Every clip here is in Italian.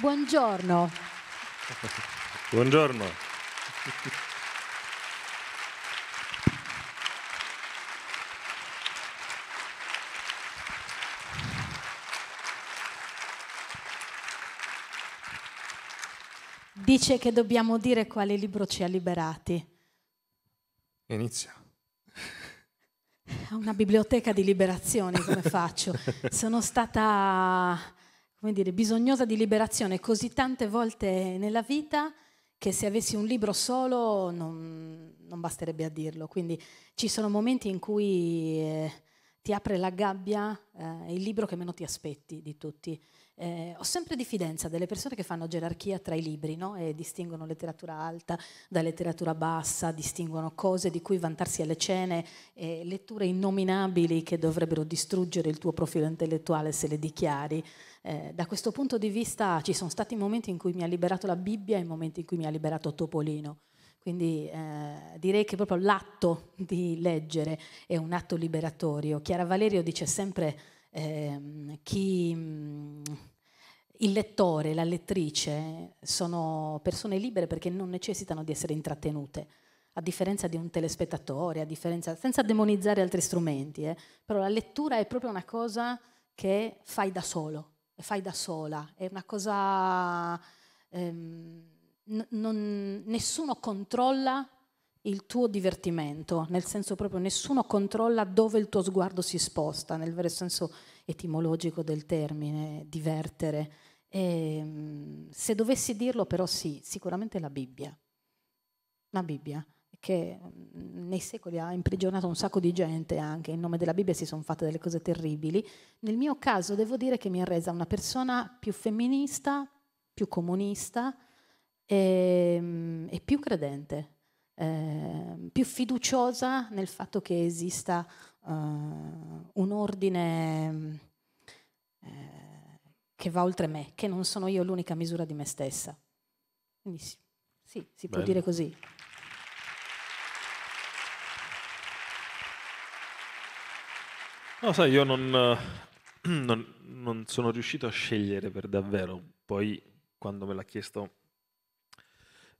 Buongiorno. Buongiorno. Dice che dobbiamo dire quale libro ci ha liberati. Inizia. È una biblioteca di liberazioni, come faccio? Sono stata come dire, bisognosa di liberazione così tante volte nella vita che se avessi un libro solo non, non basterebbe a dirlo. Quindi ci sono momenti in cui eh, ti apre la gabbia eh, il libro che meno ti aspetti di tutti. Eh, ho sempre diffidenza delle persone che fanno gerarchia tra i libri no? e distinguono letteratura alta da letteratura bassa, distinguono cose di cui vantarsi alle cene, eh, letture innominabili che dovrebbero distruggere il tuo profilo intellettuale se le dichiari. Eh, da questo punto di vista ci sono stati momenti in cui mi ha liberato la Bibbia e momenti in cui mi ha liberato Topolino. Quindi eh, direi che proprio l'atto di leggere è un atto liberatorio. Chiara Valerio dice sempre eh, chi mm, il lettore, la lettrice sono persone libere perché non necessitano di essere intrattenute a differenza di un telespettatore, a differenza, senza demonizzare altri strumenti, eh. però la lettura è proprio una cosa che fai da solo, fai da sola, è una cosa... Ehm, non, nessuno controlla il tuo divertimento, nel senso proprio nessuno controlla dove il tuo sguardo si sposta, nel vero senso etimologico del termine, divertere. E, ehm, se dovessi dirlo però sì, sicuramente la Bibbia. La Bibbia che mm, nei secoli ha imprigionato un sacco di gente anche, in nome della Bibbia si sono fatte delle cose terribili. Nel mio caso devo dire che mi ha resa una persona più femminista, più comunista e, ehm, e più credente, eh, più fiduciosa nel fatto che esista eh, un ordine eh, che va oltre me, che non sono io l'unica misura di me stessa. Quindi sì, sì si Bello. può dire così. No, sai, io non, eh, non, non, sono riuscito a scegliere per davvero. Poi, quando me l'ha chiesto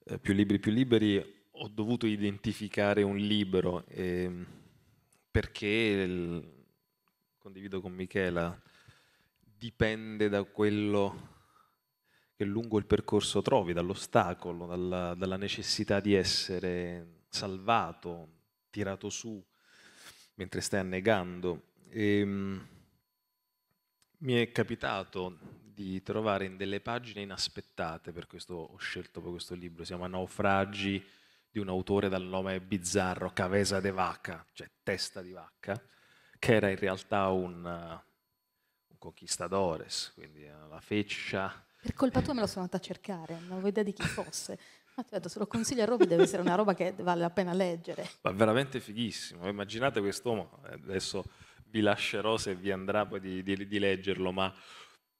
eh, più libri più liberi, ho dovuto identificare un libro eh, perché, il, condivido con Michela, dipende da quello che lungo il percorso trovi, dall'ostacolo, dalla, dalla necessità di essere salvato, tirato su mentre stai annegando ehm, mi è capitato di trovare in delle pagine inaspettate, per questo ho scelto poi questo libro, si chiama Naufragi di un autore dal nome bizzarro, Cavesa de Vaca, cioè testa di vacca, che era in realtà un, un conquistadores, quindi la feccia. Per colpa tua me lo sono andata a cercare, non avevo idea di chi fosse. Ma ti ho detto, se lo consiglio a Roby deve essere una roba che vale la pena leggere. Ma veramente fighissimo. Immaginate quest'uomo, eh, adesso vi lascerò se vi andrà poi di, di, di leggerlo, ma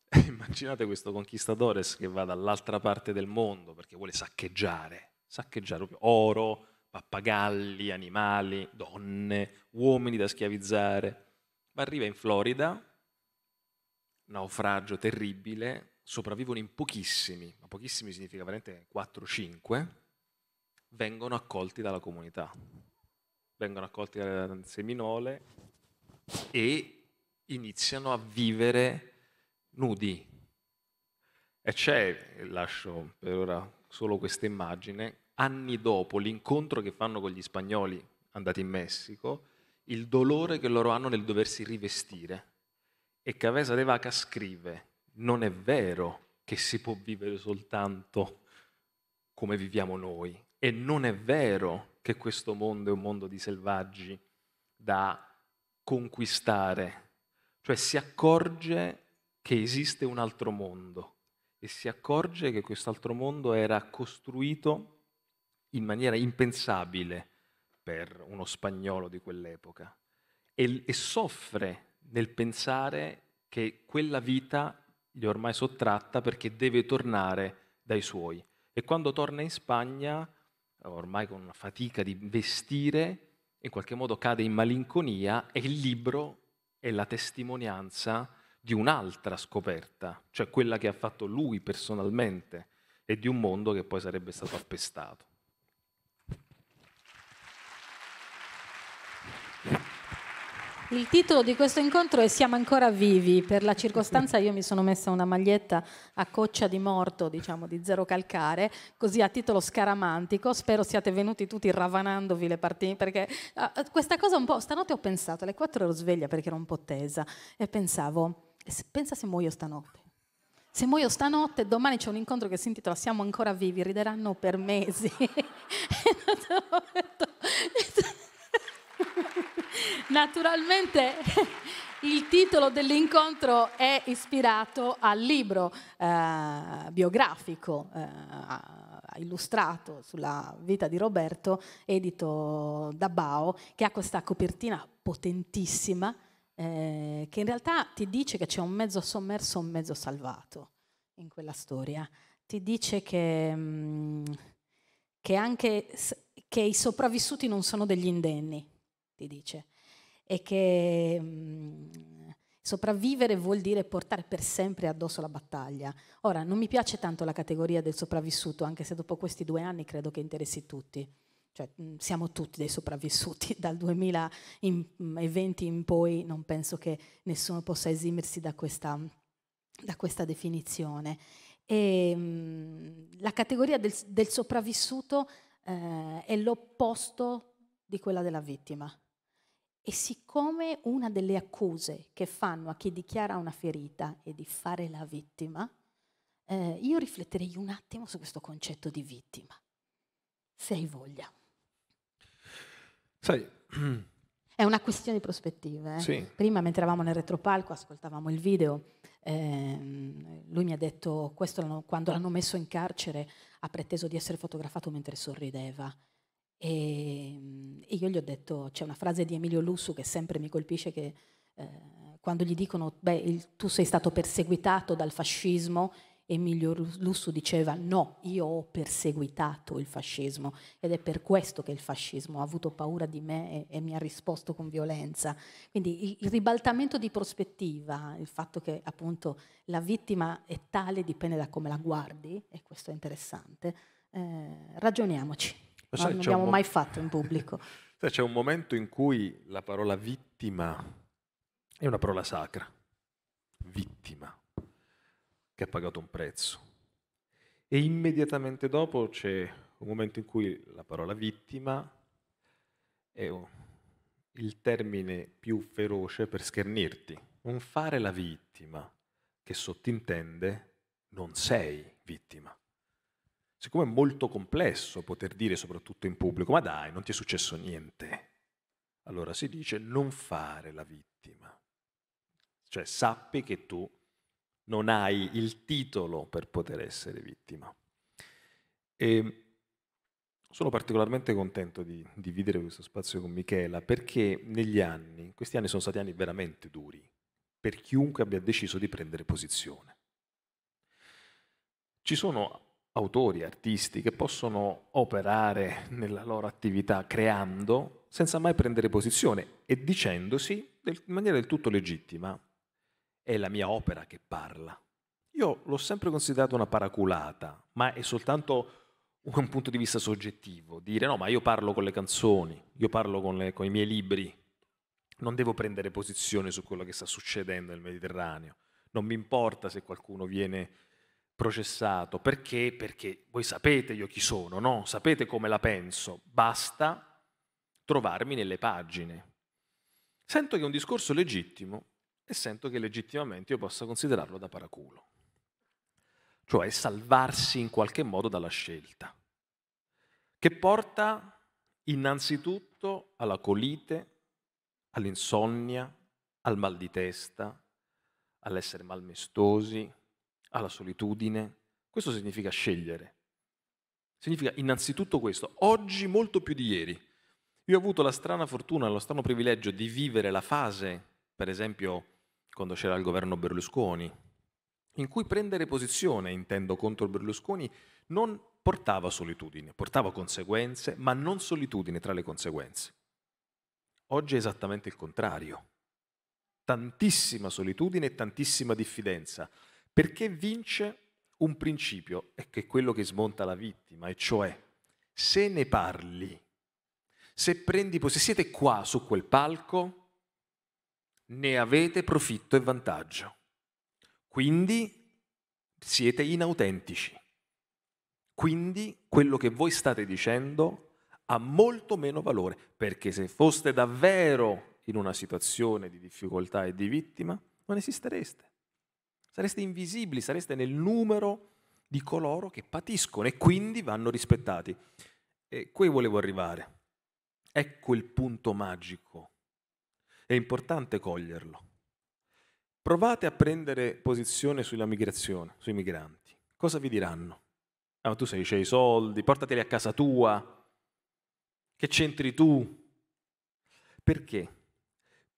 immaginate questo conquistadores che va dall'altra parte del mondo perché vuole saccheggiare, saccheggiare proprio oro, pappagalli, animali, donne, uomini da schiavizzare. Ma arriva in Florida, naufragio terribile, sopravvivono in pochissimi, ma pochissimi significa veramente 4-5, vengono accolti dalla comunità. Vengono accolti dal seminole, e iniziano a vivere nudi. E c'è, lascio per ora solo questa immagine, anni dopo l'incontro che fanno con gli spagnoli andati in Messico, il dolore che loro hanno nel doversi rivestire. E Cavesa de Vaca scrive, non è vero che si può vivere soltanto come viviamo noi. E non è vero che questo mondo è un mondo di selvaggi da conquistare, cioè si accorge che esiste un altro mondo e si accorge che quest'altro mondo era costruito in maniera impensabile per uno spagnolo di quell'epoca e, e soffre nel pensare che quella vita gli è ormai sottratta perché deve tornare dai suoi. E quando torna in Spagna, ormai con una fatica di vestire, in qualche modo cade in malinconia e il libro è la testimonianza di un'altra scoperta, cioè quella che ha fatto lui personalmente e di un mondo che poi sarebbe stato appestato. Il titolo di questo incontro è Siamo ancora vivi. Per la circostanza io mi sono messa una maglietta a coccia di morto, diciamo di zero calcare, così a titolo scaramantico. Spero siate venuti tutti ravanandovi le partite, perché uh, questa cosa un po'... Stanotte ho pensato, alle 4 ero sveglia perché ero un po' tesa, e pensavo, pensa se muoio stanotte. Se muoio stanotte, domani c'è un incontro che si intitola Siamo ancora vivi, rideranno per mesi. Naturalmente il titolo dell'incontro è ispirato al libro eh, biografico eh, illustrato sulla vita di Roberto, edito da Bao, che ha questa copertina potentissima eh, che in realtà ti dice che c'è un mezzo sommerso, un mezzo salvato in quella storia. Ti dice che, mh, mm, che anche che i sopravvissuti non sono degli indenni gli dice, e che mh, mm, sopravvivere vuol dire portare per sempre addosso la battaglia. Ora, non mi piace tanto la categoria del sopravvissuto, anche se dopo questi due anni credo che interessi tutti. Cioè, mm, siamo tutti dei sopravvissuti, dal 2020 mm, in poi non penso che nessuno possa esimersi da questa, da questa definizione. E, la categoria del, del sopravvissuto eh, è l'opposto di quella della vittima. E siccome una delle accuse che fanno a chi dichiara una ferita è di fare la vittima, eh, io rifletterei un attimo su questo concetto di vittima, se hai voglia. Sai, è una questione di prospettive. Eh? Sì. Prima, mentre eravamo nel retropalco, ascoltavamo il video, ehm, lui mi ha detto, questo quando l'hanno messo in carcere ha preteso di essere fotografato mentre sorrideva. E, ehm, e, io gli ho detto, c'è una frase di Emilio Lussu che sempre mi colpisce che eh, quando gli dicono, beh, il, tu sei stato perseguitato dal fascismo, Emilio Lussu diceva, no, io ho perseguitato il fascismo ed è per questo che il fascismo ha avuto paura di me e, e mi ha risposto con violenza. Quindi il, il ribaltamento di prospettiva, il fatto che appunto la vittima è tale dipende da come la guardi, e questo è interessante, eh, ragioniamoci. Ma sai, non l'abbiamo mai fatto in pubblico. sai, c'è un momento in cui la parola vittima è una parola sacra, vittima, che ha pagato un prezzo. E immediatamente dopo c'è un momento in cui la parola vittima è il termine più feroce per schernirti. Non fare la vittima, che sottintende non sei vittima siccome è molto complesso poter dire soprattutto in pubblico, ma dai, non ti è successo niente, allora si dice non fare la vittima. Cioè sappi che tu non hai il titolo per poter essere vittima. E sono particolarmente contento di dividere questo spazio con Michela perché negli anni, questi anni sono stati anni veramente duri per chiunque abbia deciso di prendere posizione. Ci sono autori, artisti che possono operare nella loro attività creando senza mai prendere posizione e dicendosi in maniera del tutto legittima è la mia opera che parla. Io l'ho sempre considerata una paraculata, ma è soltanto un punto di vista soggettivo, dire no, ma io parlo con le canzoni, io parlo con, le, con i miei libri, non devo prendere posizione su quello che sta succedendo nel Mediterraneo, non mi importa se qualcuno viene processato. Perché? Perché voi sapete io chi sono, no? Sapete come la penso. Basta trovarmi nelle pagine. Sento che è un discorso legittimo e sento che legittimamente io possa considerarlo da paraculo. Cioè salvarsi in qualche modo dalla scelta, che porta innanzitutto alla colite, all'insonnia, al mal di testa, all'essere malmestosi, alla solitudine. Questo significa scegliere. Significa innanzitutto questo, oggi molto più di ieri. Io ho avuto la strana fortuna, lo strano privilegio di vivere la fase, per esempio quando c'era il governo Berlusconi, in cui prendere posizione, intendo contro Berlusconi, non portava solitudine, portava conseguenze, ma non solitudine tra le conseguenze. Oggi è esattamente il contrario. Tantissima solitudine e tantissima diffidenza. Perché vince un principio, e che è quello che smonta la vittima, e cioè se ne parli, se, prendi, se siete qua su quel palco, ne avete profitto e vantaggio. Quindi siete inautentici. Quindi quello che voi state dicendo ha molto meno valore, perché se foste davvero in una situazione di difficoltà e di vittima, non esistereste sareste invisibili, sareste nel numero di coloro che patiscono e quindi vanno rispettati. E qui volevo arrivare. Ecco il punto magico. È importante coglierlo. Provate a prendere posizione sulla migrazione, sui migranti. Cosa vi diranno? Ah, tu sei, c'hai i soldi, portateli a casa tua. Che c'entri tu? Perché?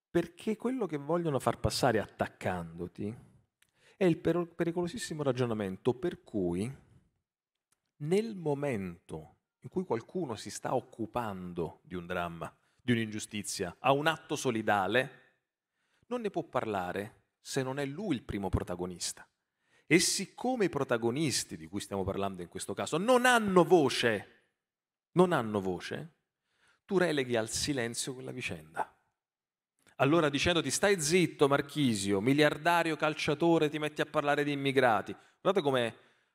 Perché quello che vogliono far passare attaccandoti è il pericolosissimo ragionamento per cui nel momento in cui qualcuno si sta occupando di un dramma, di un'ingiustizia, a un atto solidale, non ne può parlare se non è lui il primo protagonista. E siccome i protagonisti di cui stiamo parlando in questo caso non hanno voce, non hanno voce, tu releghi al silenzio quella vicenda allora dicendoti stai zitto Marchisio, miliardario calciatore, ti metti a parlare di immigrati. Guardate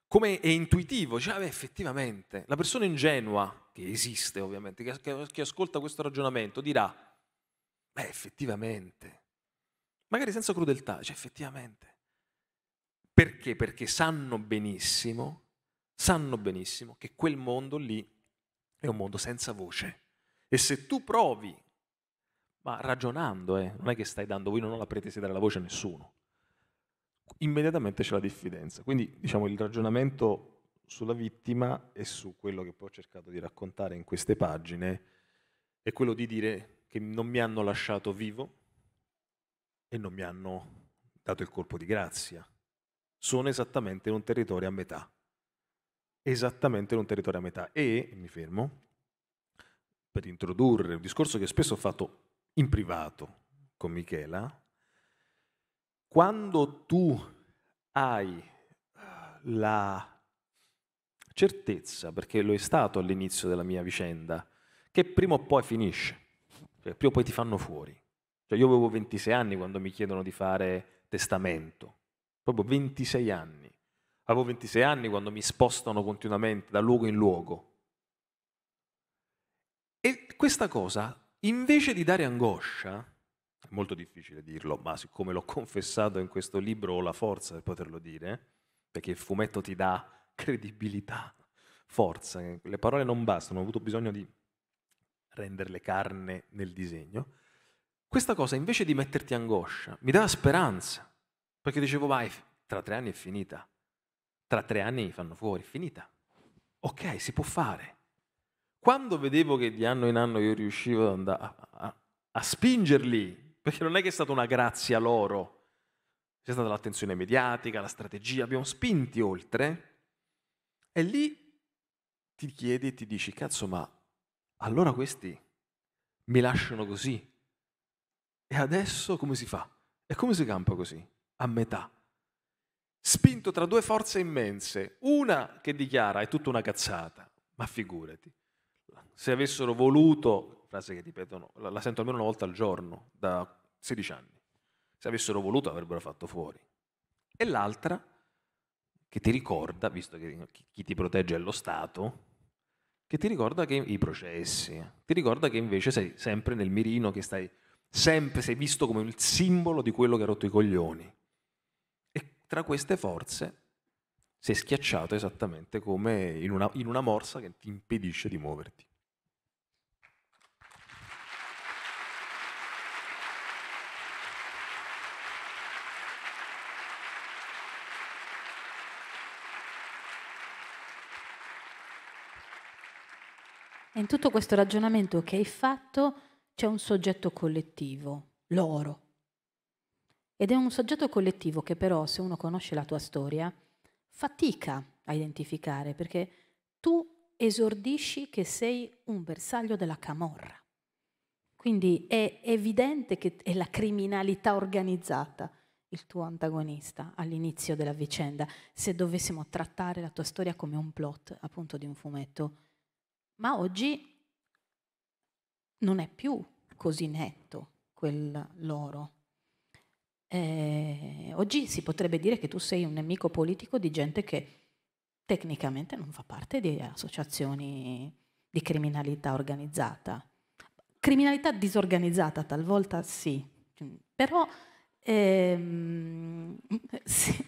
come, è intuitivo, cioè beh, effettivamente la persona ingenua, che esiste ovviamente, che, che, che ascolta questo ragionamento, dirà, beh effettivamente, magari senza crudeltà, cioè effettivamente. Perché? Perché sanno benissimo, sanno benissimo che quel mondo lì è un mondo senza voce. E se tu provi ma ragionando, eh, non è che stai dando, voi non la l'aprete di dare la voce a nessuno. Immediatamente c'è la diffidenza. Quindi diciamo il ragionamento sulla vittima e su quello che poi ho cercato di raccontare in queste pagine è quello di dire che non mi hanno lasciato vivo e non mi hanno dato il colpo di grazia. Sono esattamente in un territorio a metà. Esattamente in un territorio a metà. E, mi fermo, per introdurre un discorso che spesso ho fatto in privato con Michela, quando tu hai eh, la certezza, perché lo è stato all'inizio della mia vicenda, che prima o poi finisce, cioè prima o poi ti fanno fuori. Cioè io avevo 26 anni quando mi chiedono di fare testamento, proprio 26 anni. Avevo 26 anni quando mi spostano continuamente da luogo in luogo. E questa cosa invece di dare angoscia, è molto difficile dirlo, ma siccome l'ho confessato in questo libro ho la forza per poterlo dire, perché il fumetto ti dà credibilità, forza, le parole non bastano, ho avuto bisogno di renderle carne nel disegno. Questa cosa invece di metterti angoscia mi dava speranza, perché dicevo vai, tra tre anni è finita, tra tre anni mi fanno fuori, è finita. Ok, si può fare. Quando vedevo che di anno in anno io riuscivo ad andare a, a, a spingerli, perché non è che è stata una grazia loro, c'è stata l'attenzione mediatica, la strategia, abbiamo spinti oltre, e lì ti chiedi e ti dici, cazzo, ma allora questi mi lasciano così. E adesso come si fa? E come si campa così? A metà. Spinto tra due forze immense, una che dichiara è tutta una cazzata, ma figurati, se avessero voluto, frase che ripetono, la, la sento almeno una volta al giorno, da 16 anni, se avessero voluto avrebbero fatto fuori. E l'altra, che ti ricorda, visto che chi ti protegge è lo Stato, che ti ricorda che i processi, ti ricorda che invece sei sempre nel mirino, che stai sempre, sei visto come il simbolo di quello che ha rotto i coglioni. E tra queste forze sei schiacciato esattamente come in una, in una morsa che ti impedisce di muoverti. in tutto questo ragionamento che hai fatto c'è un soggetto collettivo, l'oro. Ed è un soggetto collettivo che però, se uno conosce la tua storia, fatica a identificare perché tu esordisci che sei un bersaglio della camorra. Quindi è evidente che è la criminalità organizzata il tuo antagonista all'inizio della vicenda, se dovessimo trattare la tua storia come un plot appunto di un fumetto ma oggi non è più così netto quel loro. Eh, oggi si potrebbe dire che tu sei un nemico politico di gente che tecnicamente non fa parte di associazioni di criminalità organizzata. Criminalità disorganizzata talvolta sì, però ehm, sì.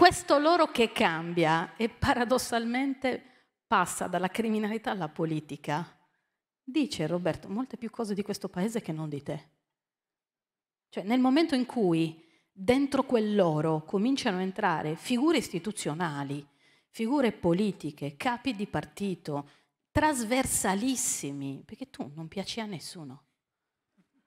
questo loro che cambia e paradossalmente passa dalla criminalità alla politica, dice Roberto molte più cose di questo paese che non di te. Cioè nel momento in cui dentro quel loro cominciano a entrare figure istituzionali, figure politiche, capi di partito, trasversalissimi, perché tu non piaci a nessuno.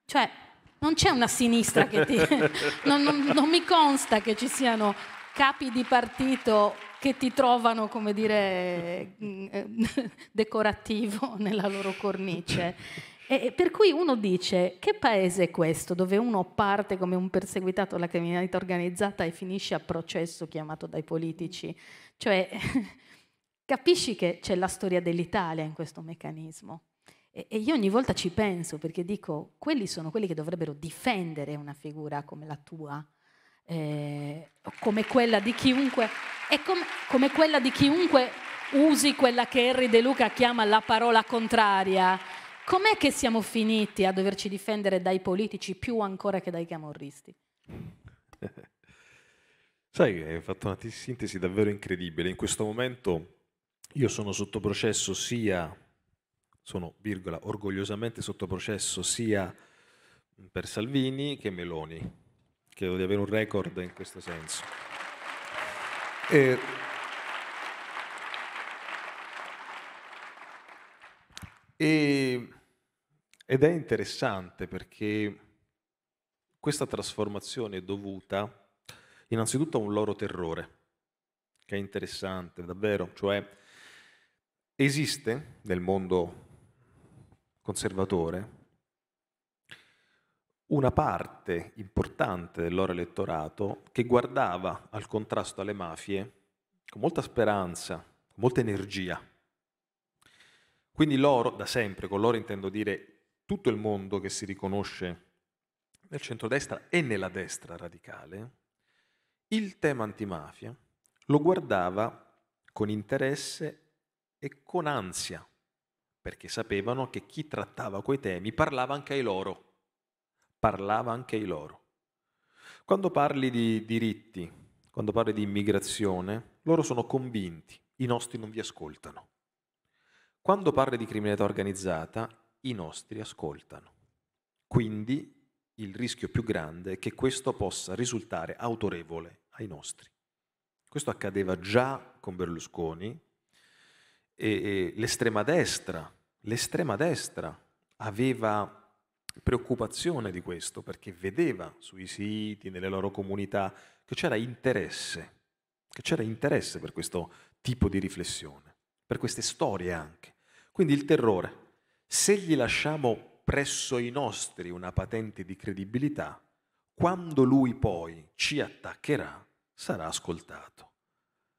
Cioè non c'è una sinistra che ti... non, non, non mi consta che ci siano capi di partito che ti trovano, come dire, decorativo nella loro cornice. E per cui uno dice che paese è questo dove uno parte come un perseguitato alla criminalità organizzata e finisce a processo chiamato dai politici? Cioè, capisci che c'è la storia dell'Italia in questo meccanismo. E, io ogni volta ci penso perché dico, quelli sono quelli che dovrebbero difendere una figura come la tua, eh, come quella di chiunque, è com- come quella di chiunque usi quella che Henry De Luca chiama la parola contraria. Com'è che siamo finiti a doverci difendere dai politici più ancora che dai camorristi? Sai, hai fatto una sintesi davvero incredibile. In questo momento io sono sotto processo sia, sono virgola, orgogliosamente sotto processo sia per Salvini che Meloni Credo di avere un record in questo senso. Eh, eh, ed è interessante perché questa trasformazione è dovuta innanzitutto a un loro terrore, che è interessante davvero, cioè esiste nel mondo conservatore una parte importante del loro elettorato che guardava al contrasto alle mafie con molta speranza, con molta energia. Quindi loro, da sempre, con loro intendo dire tutto il mondo che si riconosce nel centrodestra e nella destra radicale, il tema antimafia lo guardava con interesse e con ansia, perché sapevano che chi trattava quei temi parlava anche ai loro parlava anche ai loro. Quando parli di diritti, quando parli di immigrazione, loro sono convinti, i nostri non vi ascoltano. Quando parli di criminalità organizzata, i nostri ascoltano. Quindi il rischio più grande è che questo possa risultare autorevole ai nostri. Questo accadeva già con Berlusconi e, e l'estrema destra, l'estrema destra aveva preoccupazione di questo, perché vedeva sui siti, nelle loro comunità, che c'era interesse, che c'era interesse per questo tipo di riflessione, per queste storie anche. Quindi il terrore, se gli lasciamo presso i nostri una patente di credibilità, quando lui poi ci attaccherà, sarà ascoltato.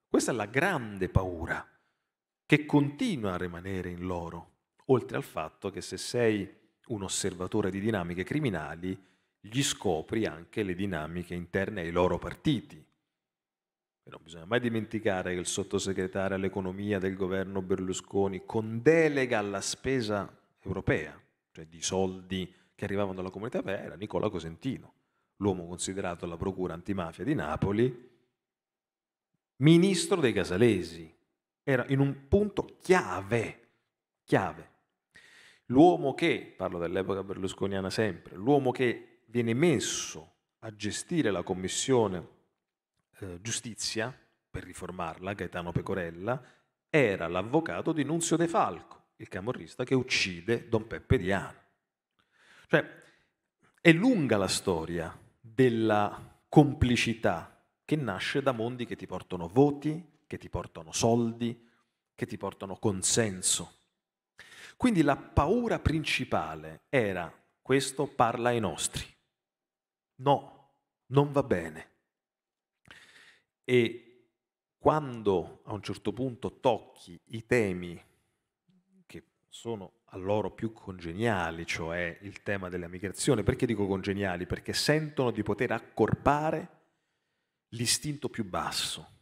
Questa è la grande paura che continua a rimanere in loro, oltre al fatto che se sei un osservatore di dinamiche criminali, gli scopri anche le dinamiche interne ai loro partiti. E non bisogna mai dimenticare che il sottosegretario all'economia del governo Berlusconi con delega alla spesa europea, cioè di soldi che arrivavano dalla comunità europea, era Nicola Cosentino, l'uomo considerato alla procura antimafia di Napoli, ministro dei Casalesi. Era in un punto chiave, chiave L'uomo che, parlo dell'epoca berlusconiana sempre, l'uomo che viene messo a gestire la commissione eh, giustizia, per riformarla, Gaetano Pecorella, era l'avvocato di Nunzio De Falco, il camorrista che uccide Don Peppe Diano. Cioè, è lunga la storia della complicità che nasce da mondi che ti portano voti, che ti portano soldi, che ti portano consenso. Quindi la paura principale era questo parla ai nostri. No, non va bene. E quando a un certo punto tocchi i temi che sono a loro più congeniali, cioè il tema della migrazione, perché dico congeniali? Perché sentono di poter accorpare l'istinto più basso,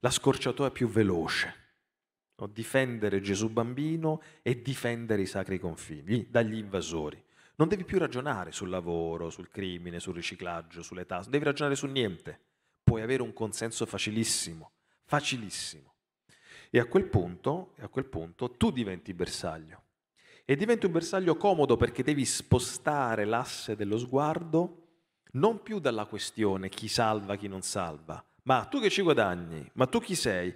la scorciatoia più veloce no? difendere Gesù bambino e difendere i sacri confini dagli invasori. Non devi più ragionare sul lavoro, sul crimine, sul riciclaggio, sulle tasse, devi ragionare su niente. Puoi avere un consenso facilissimo, facilissimo. E a quel punto, a quel punto tu diventi bersaglio. E diventi un bersaglio comodo perché devi spostare l'asse dello sguardo non più dalla questione chi salva, chi non salva, ma tu che ci guadagni, ma tu chi sei,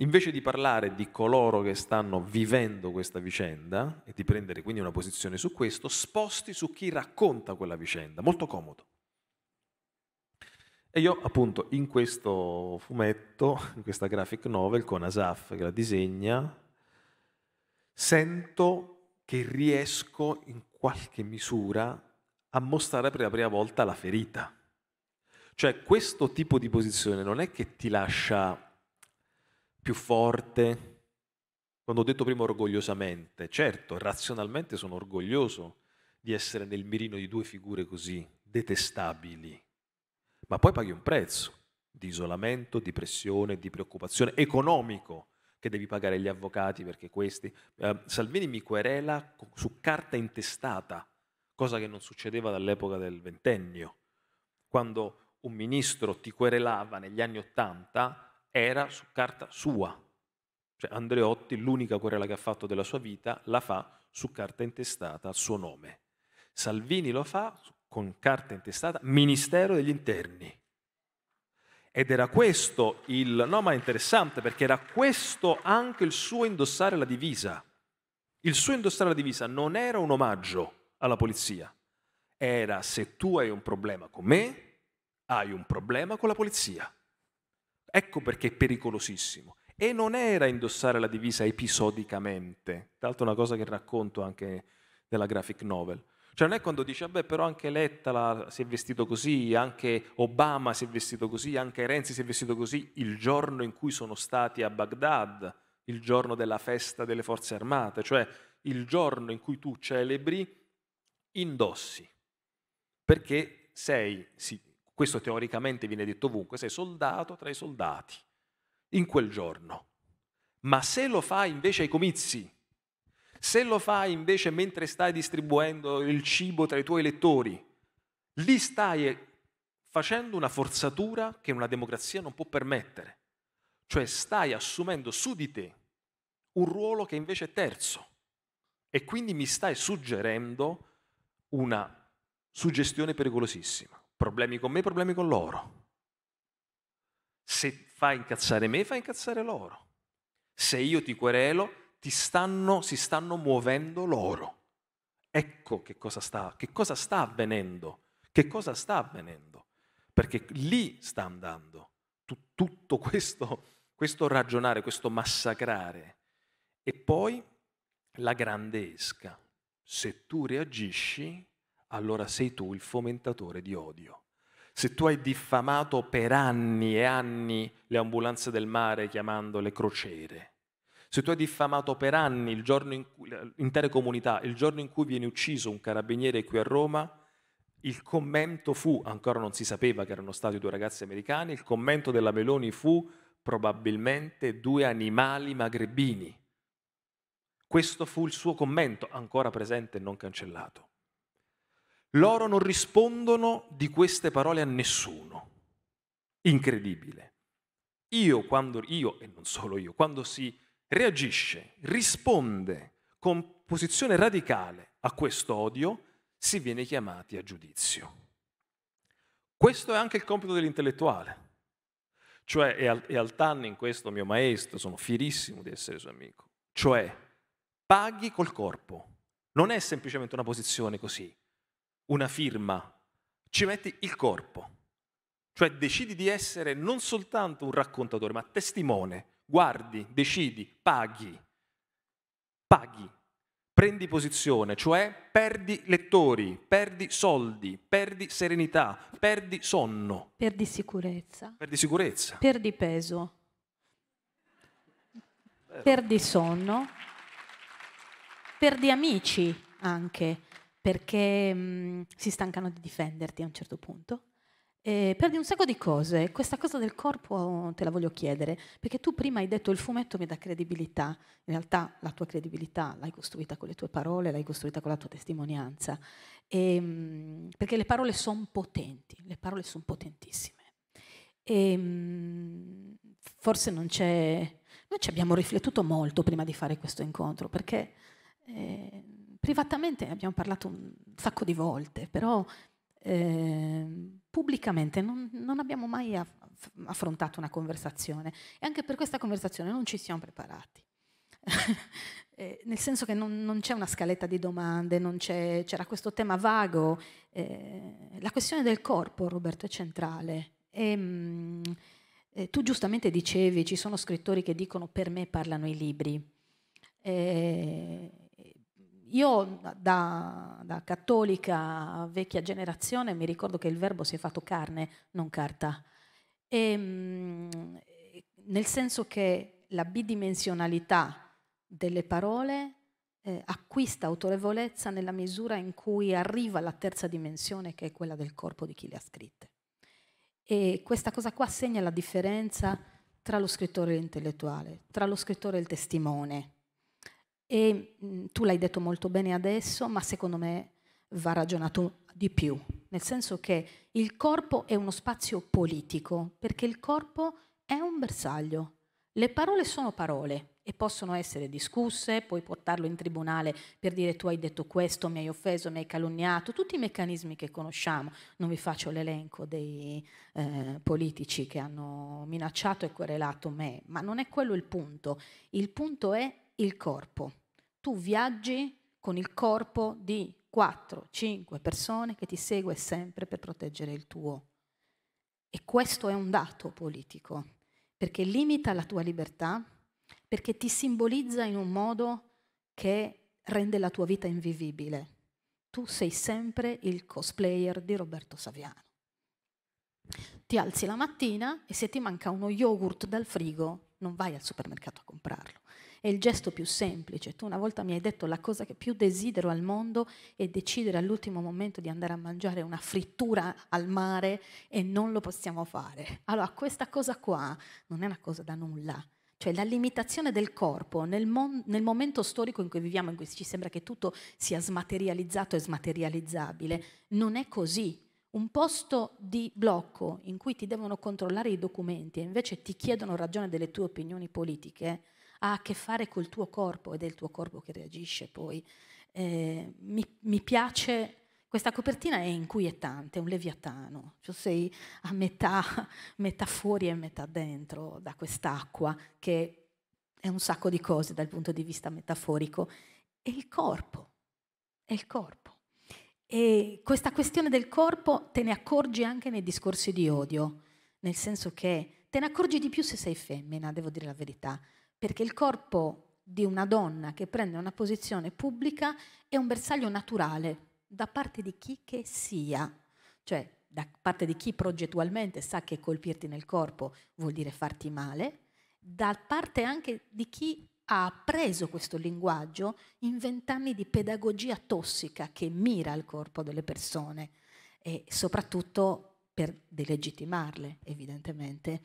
Invece di parlare di coloro che stanno vivendo questa vicenda e di prendere quindi una posizione su questo, sposti su chi racconta quella vicenda, molto comodo. E io appunto in questo fumetto, in questa graphic novel con Asaf che la disegna, sento che riesco in qualche misura a mostrare per la prima volta la ferita. Cioè questo tipo di posizione non è che ti lascia più forte. Quando ho detto prima orgogliosamente, certo, razionalmente sono orgoglioso di essere nel mirino di due figure così detestabili, ma poi paghi un prezzo di isolamento, di pressione, di preoccupazione economico che devi pagare gli avvocati perché questi... Eh, Salvini mi querela su carta intestata, cosa che non succedeva dall'epoca del ventennio, quando un ministro ti querelava negli anni Ottanta era su carta sua. Cioè Andreotti, l'unica querela che ha fatto della sua vita, la fa su carta intestata a suo nome. Salvini lo fa con carta intestata Ministero degli Interni. Ed era questo il... No, ma è interessante perché era questo anche il suo indossare la divisa. Il suo indossare la divisa non era un omaggio alla polizia, era se tu hai un problema con me, hai un problema con la polizia. Ecco perché è pericolosissimo. E non era indossare la divisa episodicamente, tra l'altro una cosa che racconto anche nella graphic novel. Cioè non è quando dice, vabbè però anche Letta la, si è vestito così, anche Obama si è vestito così, anche Renzi si è vestito così il giorno in cui sono stati a Baghdad, il giorno della festa delle forze armate, cioè il giorno in cui tu celebri, indossi, perché sei, sì, questo teoricamente viene detto ovunque, sei soldato tra i soldati, in quel giorno. Ma se lo fai invece ai comizi, se lo fai invece mentre stai distribuendo il cibo tra i tuoi elettori, lì stai facendo una forzatura che una democrazia non può permettere. Cioè stai assumendo su di te un ruolo che invece è terzo e quindi mi stai suggerendo una suggestione pericolosissima. Problemi con me, problemi con loro. Se fa incazzare me, fa incazzare loro. Se io ti querelo, ti stanno, si stanno muovendo loro. Ecco che cosa, sta, che cosa sta avvenendo. Che cosa sta avvenendo? Perché lì sta andando Tut, tutto questo, questo ragionare, questo massacrare. E poi la grande esca. Se tu reagisci, allora sei tu il fomentatore di odio. Se tu hai diffamato per anni e anni le ambulanze del mare chiamandole crociere, se tu hai diffamato per anni il cui, intere comunità, il giorno in cui viene ucciso un carabiniere qui a Roma, il commento fu, ancora non si sapeva che erano stati due ragazzi americani, il commento della Meloni fu probabilmente due animali magrebini. Questo fu il suo commento, ancora presente e non cancellato. Loro non rispondono di queste parole a nessuno. Incredibile. Io, quando, io e non solo io, quando si reagisce, risponde con posizione radicale a questo odio, si viene chiamati a giudizio. Questo è anche il compito dell'intellettuale. Cioè, e, Al- Altan in questo mio maestro, sono fierissimo di essere suo amico. Cioè, paghi col corpo. Non è semplicemente una posizione così una firma, ci metti il corpo. Cioè decidi di essere non soltanto un raccontatore, ma testimone, guardi, decidi, paghi, paghi, prendi posizione, cioè perdi lettori, perdi soldi, perdi serenità, perdi sonno. Perdi sicurezza. Perdi sicurezza. Perdi peso. Perdi sonno. Perdi amici anche perché mh, mm, si stancano di difenderti a un certo punto. E perdi un sacco di cose. Questa cosa del corpo te la voglio chiedere, perché tu prima hai detto il fumetto mi dà credibilità. In realtà la tua credibilità l'hai costruita con le tue parole, l'hai costruita con la tua testimonianza. E, mh, mm, perché le parole sono potenti, le parole sono potentissime. E, mh, mm, forse non c'è... Noi ci abbiamo riflettuto molto prima di fare questo incontro, perché... Eh, privatamente abbiamo parlato un sacco di volte, però eh, pubblicamente non, non, abbiamo mai affrontato una conversazione e anche per questa conversazione non ci siamo preparati. eh, nel senso che non, non, c'è una scaletta di domande, c'era questo tema vago. Eh, la questione del corpo, Roberto, è centrale. E, ehm, mh, eh, tu giustamente dicevi, ci sono scrittori che dicono per me parlano i libri. Eh, io da, da, cattolica vecchia generazione mi ricordo che il verbo si è fatto carne, non carta, e, ehm, nel senso che la bidimensionalità delle parole eh, acquista autorevolezza nella misura in cui arriva alla terza dimensione che è quella del corpo di chi le ha scritte. E questa cosa qua segna la differenza tra lo scrittore e l'intellettuale, tra lo scrittore e il testimone e mh, mm, tu l'hai detto molto bene adesso, ma secondo me va ragionato di più, nel senso che il corpo è uno spazio politico, perché il corpo è un bersaglio. Le parole sono parole e possono essere discusse, puoi portarlo in tribunale per dire tu hai detto questo, mi hai offeso, mi hai calunniato, tutti i meccanismi che conosciamo. Non vi faccio l'elenco dei eh, politici che hanno minacciato e querelato me, ma non è quello il punto. Il punto è il corpo. Tu viaggi con il corpo di 4, 5 persone che ti segue sempre per proteggere il tuo. E questo è un dato politico, perché limita la tua libertà, perché ti simbolizza in un modo che rende la tua vita invivibile. Tu sei sempre il cosplayer di Roberto Saviano. Ti alzi la mattina e se ti manca uno yogurt dal frigo non vai al supermercato a comprarlo. È il gesto più semplice. Tu una volta mi hai detto la cosa che più desidero al mondo è decidere all'ultimo momento di andare a mangiare una frittura al mare e non lo possiamo fare. Allora, questa cosa qua non è una cosa da nulla. Cioè la limitazione del corpo nel, mon- nel, momento storico in cui viviamo, in cui ci sembra che tutto sia smaterializzato e smaterializzabile, non è così. Un posto di blocco in cui ti devono controllare i documenti e invece ti chiedono ragione delle tue opinioni politiche, ha a che fare col tuo corpo ed è il tuo corpo che reagisce poi. Eh, mi, mi, piace, questa copertina è inquietante, è un leviatano, cioè sei a metà, metà fuori e metà dentro da quest'acqua che è un sacco di cose dal punto di vista metaforico. È il corpo, è il corpo. E questa questione del corpo te ne accorgi anche nei discorsi di odio, nel senso che te ne accorgi di più se sei femmina, devo dire la verità perché il corpo di una donna che prende una posizione pubblica è un bersaglio naturale da parte di chi che sia, cioè da parte di chi progettualmente sa che colpirti nel corpo vuol dire farti male, da parte anche di chi ha appreso questo linguaggio in vent'anni di pedagogia tossica che mira al corpo delle persone e soprattutto per delegittimarle, evidentemente.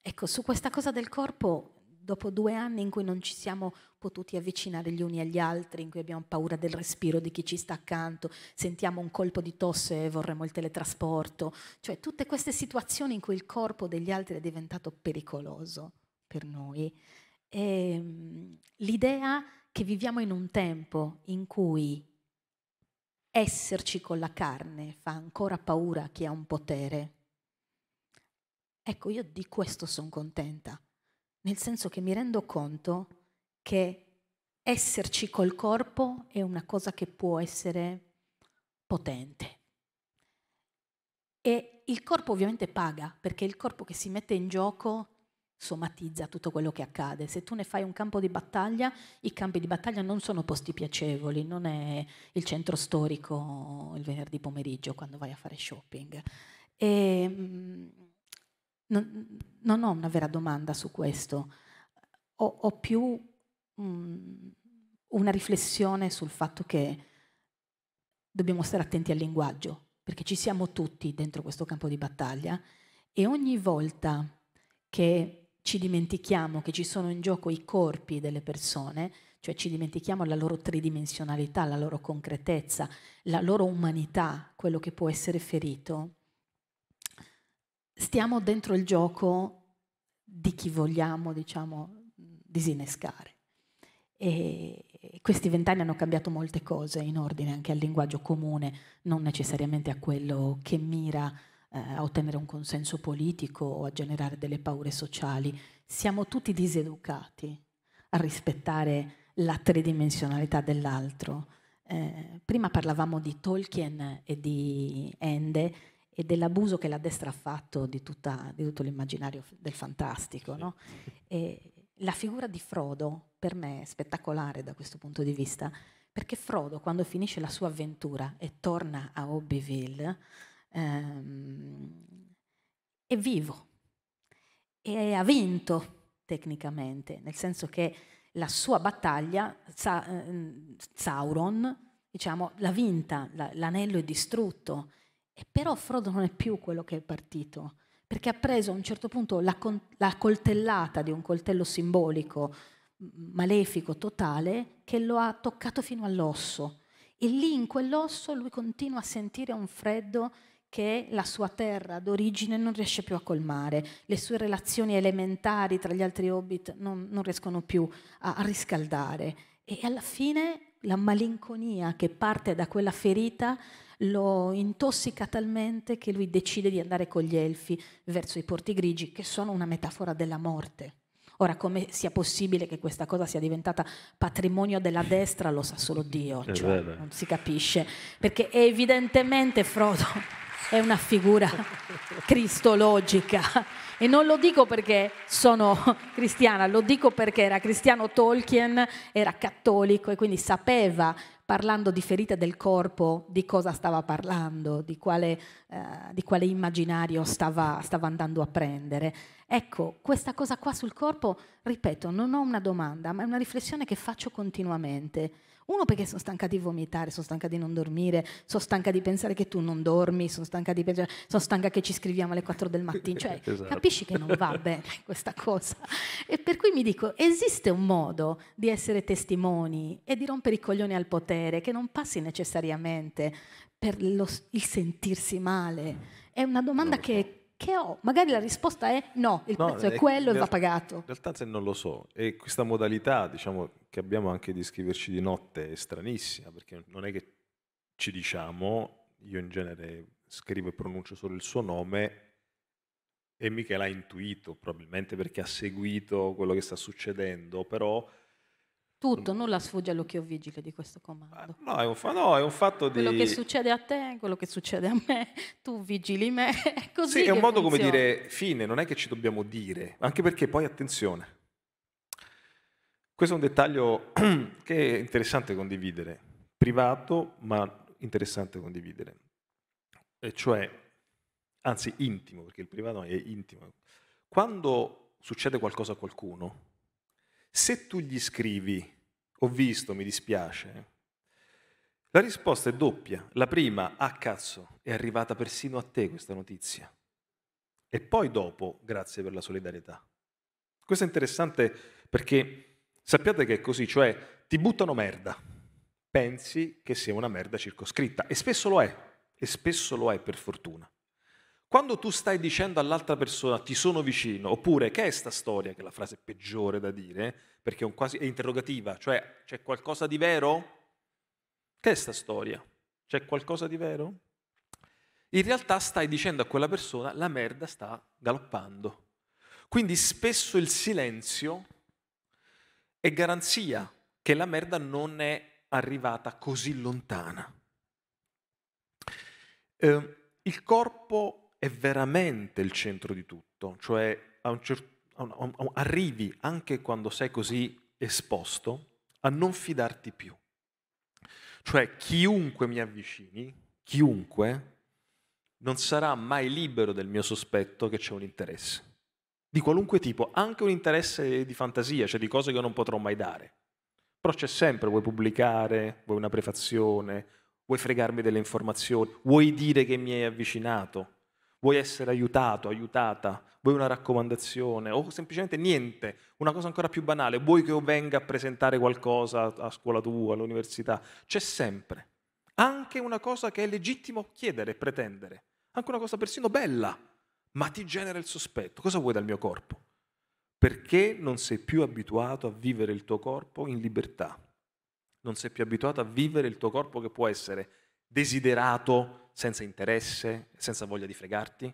Ecco, su questa cosa del corpo dopo due anni in cui non ci siamo potuti avvicinare gli uni agli altri, in cui abbiamo paura del respiro di chi ci sta accanto, sentiamo un colpo di tosse e vorremmo il teletrasporto, cioè tutte queste situazioni in cui il corpo degli altri è diventato pericoloso per noi. E, ehm, l'idea che viviamo in un tempo in cui esserci con la carne fa ancora paura a chi ha un potere. Ecco, io di questo sono contenta nel senso che mi rendo conto che esserci col corpo è una cosa che può essere potente. E il corpo ovviamente paga, perché il corpo che si mette in gioco somatizza tutto quello che accade. Se tu ne fai un campo di battaglia, i campi di battaglia non sono posti piacevoli, non è il centro storico il venerdì pomeriggio quando vai a fare shopping. E, ehm, non, non ho una vera domanda su questo, ho, ho più um, una riflessione sul fatto che dobbiamo stare attenti al linguaggio, perché ci siamo tutti dentro questo campo di battaglia e ogni volta che ci dimentichiamo che ci sono in gioco i corpi delle persone, cioè ci dimentichiamo la loro tridimensionalità, la loro concretezza, la loro umanità, quello che può essere ferito, stiamo dentro il gioco di chi vogliamo, diciamo, disinnescare. E questi vent'anni hanno cambiato molte cose in ordine anche al linguaggio comune, non necessariamente a quello che mira eh, a ottenere un consenso politico o a generare delle paure sociali. Siamo tutti diseducati a rispettare la tridimensionalità dell'altro. Eh, prima parlavamo di Tolkien e di Ende, e dell'abuso che la destra ha fatto di, tutta, di tutto l'immaginario del fantastico. No? la figura di Frodo per me è spettacolare da questo punto di vista, perché Frodo quando finisce la sua avventura e torna a Hobbyville ehm, è vivo e ha vinto tecnicamente, nel senso che la sua battaglia, Sa- ehm, Sauron, diciamo, l'ha vinta, l'anello è distrutto, e però Frodo non è più quello che è partito, perché ha preso a un certo punto la, con- la coltellata di un coltello simbolico, malefico, totale, che lo ha toccato fino all'osso. E lì in quell'osso lui continua a sentire un freddo che la sua terra d'origine non riesce più a colmare, le sue relazioni elementari tra gli altri hobbit non, non riescono più a, a riscaldare. E alla fine la malinconia che parte da quella ferita lo intossica talmente che lui decide di andare con gli elfi verso i porti grigi, che sono una metafora della morte. Ora, come sia possibile che questa cosa sia diventata patrimonio della destra lo sa solo Dio, cioè, non si capisce, perché evidentemente Frodo è una figura cristologica. E non lo dico perché sono cristiana, lo dico perché era cristiano Tolkien, era cattolico e quindi sapeva parlando di ferite del corpo, di cosa stava parlando, di quale, eh, di quale immaginario stava, stava, andando a prendere. Ecco, questa cosa qua sul corpo, ripeto, non ho una domanda, ma è una riflessione che faccio continuamente. Uno perché sono stanca di vomitare, sono stanca di non dormire, sono stanca di pensare che tu non dormi, sono stanca, di pensare, sono stanca che ci scriviamo alle 4 del mattino, cioè esatto. capisci che non va bene questa cosa. E per cui mi dico, esiste un modo di essere testimoni e di rompere i coglioni al potere che non passi necessariamente per lo, il sentirsi male? È una domanda che che ho? Magari la risposta è no, il no, prezzo è, è quello e va pagato. In realtà se non lo so, e questa modalità diciamo, che abbiamo anche di scriverci di notte è stranissima, perché non è che ci diciamo, io in genere scrivo e pronuncio solo il suo nome e Michela ha intuito, probabilmente perché ha seguito quello che sta succedendo, però tutto, mm. nulla sfugge all'occhio vigile di questo comando. Eh, no è, un, fa- no, è un fatto di... Quello che succede a te, quello che succede a me, tu vigili me, è così Sì, è un modo funziona. come dire fine, non è che ci dobbiamo dire, anche perché poi attenzione. Questo è un dettaglio che è interessante condividere, privato ma interessante condividere. E cioè, anzi intimo, perché il privato è intimo. Quando succede qualcosa a qualcuno, se tu gli scrivi, ho visto, mi dispiace, la risposta è doppia. La prima, ah cazzo, è arrivata persino a te questa notizia. E poi dopo, grazie per la solidarietà. Questo è interessante perché sappiate che è così, cioè ti buttano merda, pensi che sia una merda circoscritta e spesso lo è, e spesso lo è per fortuna. Quando tu stai dicendo all'altra persona ti sono vicino, oppure che è sta storia, che è la frase peggiore da dire, perché è, quasi, è interrogativa, cioè c'è qualcosa di vero? Che è sta storia? C'è qualcosa di vero? In realtà stai dicendo a quella persona la merda sta galoppando. Quindi spesso il silenzio è garanzia che la merda non è arrivata così lontana. Eh, il corpo è veramente il centro di tutto, cioè a un certo, a un, a un, arrivi anche quando sei così esposto a non fidarti più. Cioè chiunque mi avvicini, chiunque, non sarà mai libero del mio sospetto che c'è un interesse. Di qualunque tipo, anche un interesse di fantasia, cioè di cose che non potrò mai dare. Però c'è sempre, vuoi pubblicare, vuoi una prefazione, vuoi fregarmi delle informazioni, vuoi dire che mi hai avvicinato vuoi essere aiutato, aiutata, vuoi una raccomandazione o semplicemente niente, una cosa ancora più banale, vuoi che io venga a presentare qualcosa a scuola tua, all'università, c'è sempre anche una cosa che è legittimo chiedere e pretendere, anche una cosa persino bella, ma ti genera il sospetto, cosa vuoi dal mio corpo? Perché non sei più abituato a vivere il tuo corpo in libertà? Non sei più abituato a vivere il tuo corpo che può essere desiderato, senza interesse, senza voglia di fregarti,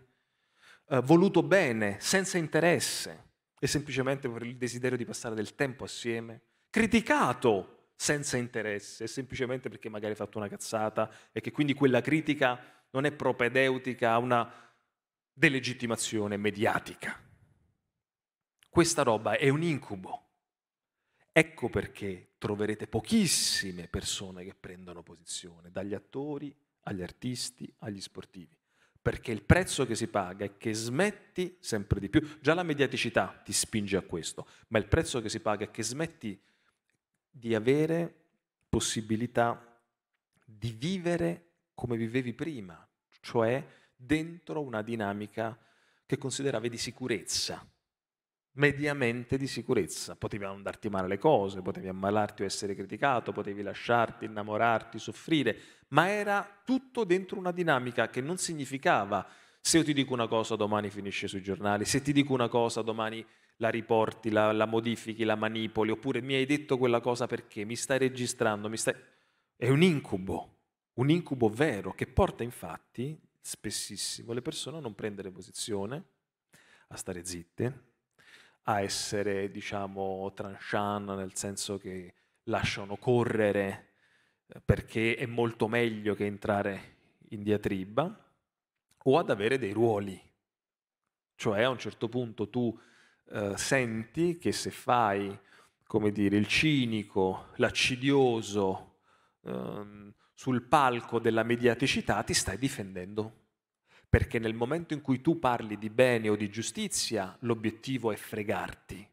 eh, voluto bene, senza interesse e semplicemente per il desiderio di passare del tempo assieme, criticato senza interesse, semplicemente perché magari hai fatto una cazzata e che quindi quella critica non è propedeutica a una delegittimazione mediatica. Questa roba è un incubo. Ecco perché troverete pochissime persone che prendono posizione, dagli attori agli artisti, agli sportivi. Perché il prezzo che si paga è che smetti sempre di più, già la mediaticità ti spinge a questo, ma il prezzo che si paga è che smetti di avere possibilità di vivere come vivevi prima, cioè dentro una dinamica che consideravi di sicurezza, mediamente di sicurezza. Potevi andarti male le cose, potevi ammalarti o essere criticato, potevi lasciarti, innamorarti, soffrire, ma era tutto dentro una dinamica che non significava se io ti dico una cosa domani finisce sui giornali, se ti dico una cosa domani la riporti, la, la modifichi, la manipoli, oppure mi hai detto quella cosa perché mi stai registrando, mi stai... È un incubo, un incubo vero che porta infatti spessissimo le persone a non prendere posizione, a stare zitte, a essere, diciamo, tranchant, nel senso che lasciano correre eh, perché è molto meglio che entrare in diatriba, o ad avere dei ruoli. Cioè a un certo punto tu eh, senti che se fai, come dire, il cinico, l'accidioso ehm, sul palco della mediaticità, ti stai difendendo perché nel momento in cui tu parli di bene o di giustizia, l'obiettivo è fregarti.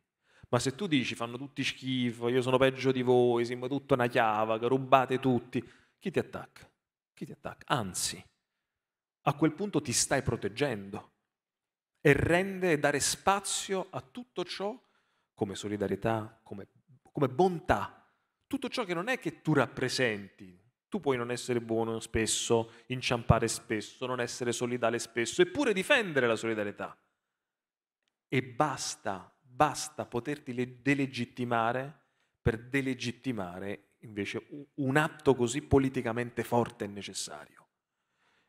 Ma se tu dici fanno tutti schifo, io sono peggio di voi, siamo tutta una chiava, rubate tutti, chi ti attacca? Chi ti attacca? Anzi, a quel punto ti stai proteggendo e rende e dare spazio a tutto ciò come solidarietà, come, come bontà, tutto ciò che non è che tu rappresenti, tu puoi non essere buono spesso, inciampare spesso, non essere solidale spesso, eppure difendere la solidarietà. E basta, basta poterti delegittimare per delegittimare invece un atto così politicamente forte e necessario.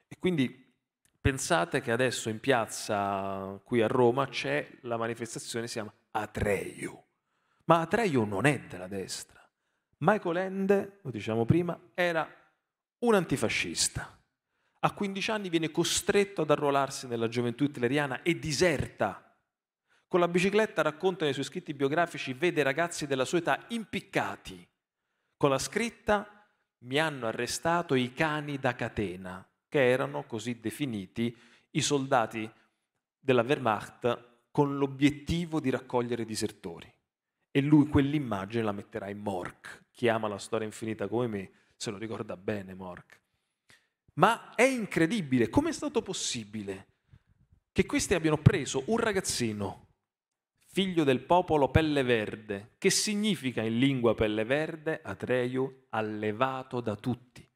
E quindi pensate che adesso in piazza qui a Roma c'è la manifestazione, si chiama Atreio. Ma Atreio non è della destra. Michael Ende, lo diciamo prima, era un antifascista. A 15 anni viene costretto ad arruolarsi nella gioventù hitleriana e diserta. Con la bicicletta, racconta nei suoi scritti biografici, vede ragazzi della sua età impiccati con la scritta mi hanno arrestato i cani da catena, che erano così definiti i soldati della Wehrmacht con l'obiettivo di raccogliere disertori. E lui quell'immagine la metterà in Mork. Chi ama la storia infinita come me se lo ricorda bene Mork. Ma è incredibile come è stato possibile che questi abbiano preso un ragazzino, figlio del popolo pelle verde, che significa in lingua pelle verde, Atreyu, allevato da tutti.